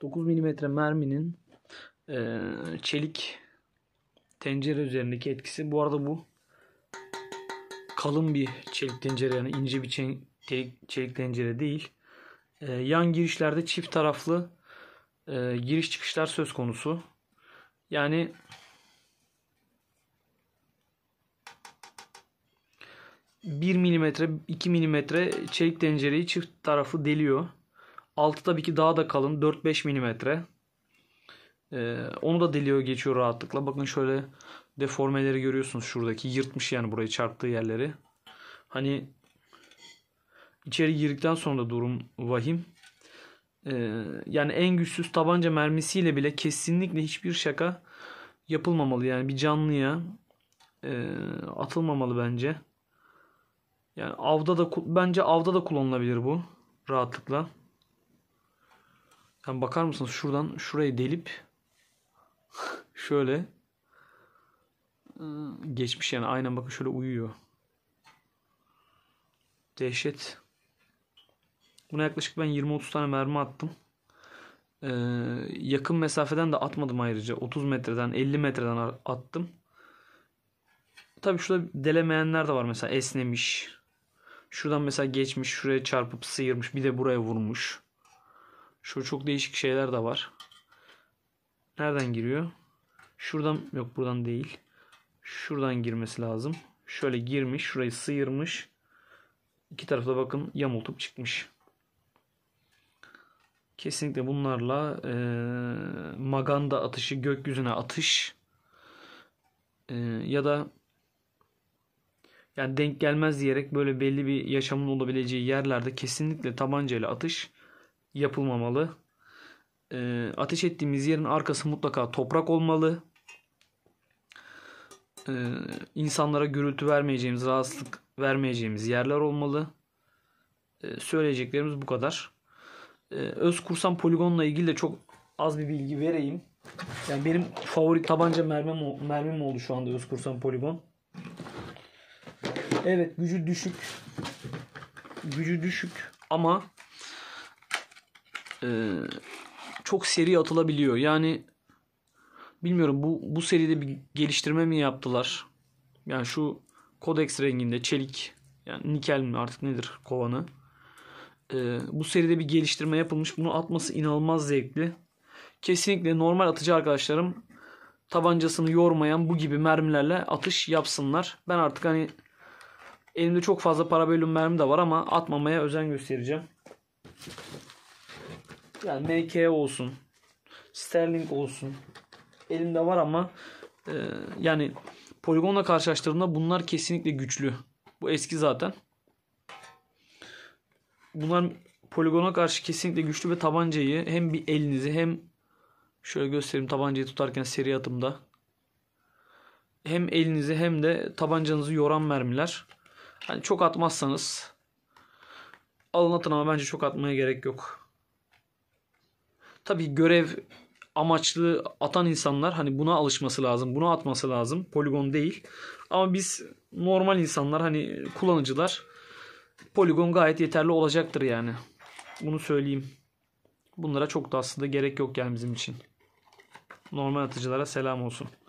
9 mm merminin e, çelik tencere üzerindeki etkisi. Bu arada bu kalın bir çelik tencere yani ince bir çelik, çelik tencere değil. E, yan girişlerde çift taraflı e, giriş çıkışlar söz konusu. Yani bir milimetre, iki milimetre çelik tencereyi çift tarafı deliyor. Altı tabii ki daha da kalın. 4-5 milimetre. Ee, onu da deliyor geçiyor rahatlıkla. Bakın şöyle deformeleri görüyorsunuz şuradaki. Yırtmış yani burayı çarptığı yerleri. Hani içeri girdikten sonra da durum vahim. Ee, yani en güçsüz tabanca mermisiyle bile kesinlikle hiçbir şaka yapılmamalı. Yani bir canlıya e, atılmamalı bence. Yani avda da bence avda da kullanılabilir bu rahatlıkla. Sen bakar mısınız şuradan şurayı delip şöyle ıı, geçmiş yani aynen bakın şöyle uyuyor. Dehşet. Buna yaklaşık ben 20-30 tane mermi attım. Ee, yakın mesafeden de atmadım ayrıca. 30 metreden 50 metreden attım. Tabii şurada delemeyenler de var mesela esnemiş. Şuradan mesela geçmiş şuraya çarpıp sıyırmış bir de buraya vurmuş şu çok değişik şeyler de var. Nereden giriyor? Şuradan yok buradan değil. Şuradan girmesi lazım. Şöyle girmiş. Şurayı sıyırmış. İki tarafta bakın yamultup çıkmış. Kesinlikle bunlarla e, maganda atışı, gökyüzüne atış e, ya da yani denk gelmez diyerek böyle belli bir yaşamın olabileceği yerlerde kesinlikle tabancayla atış yapılmamalı. E, ateş ettiğimiz yerin arkası mutlaka toprak olmalı. E, insanlara gürültü vermeyeceğimiz, rahatsızlık vermeyeceğimiz yerler olmalı. E, söyleyeceklerimiz bu kadar. E, öz kursam poligonla ilgili de çok az bir bilgi vereyim. Yani benim favori tabanca mermim, mermim oldu şu anda öz kursam poligon. Evet gücü düşük. Gücü düşük ama e, çok seri atılabiliyor. Yani bilmiyorum bu bu seride bir geliştirme mi yaptılar? Yani şu kodeks renginde çelik yani nikel mi artık nedir kovanı? Ee, bu seride bir geliştirme yapılmış. Bunu atması inanılmaz zevkli. Kesinlikle normal atıcı arkadaşlarım tabancasını yormayan bu gibi mermilerle atış yapsınlar. Ben artık hani elimde çok fazla parabellum mermi de var ama atmamaya özen göstereceğim. Yani MK olsun. Sterling olsun. Elimde var ama e, yani poligonla karşılaştırdığımda bunlar kesinlikle güçlü. Bu eski zaten. Bunlar poligona karşı kesinlikle güçlü ve tabancayı hem bir elinizi hem şöyle göstereyim tabancayı tutarken seri atımda hem elinizi hem de tabancanızı yoran mermiler. Hani çok atmazsanız alın atın ama bence çok atmaya gerek yok. Tabii görev amaçlı atan insanlar hani buna alışması lazım. Buna atması lazım. Poligon değil. Ama biz normal insanlar hani kullanıcılar poligon gayet yeterli olacaktır yani. Bunu söyleyeyim. Bunlara çok da aslında gerek yok yani bizim için. Normal atıcılara selam olsun.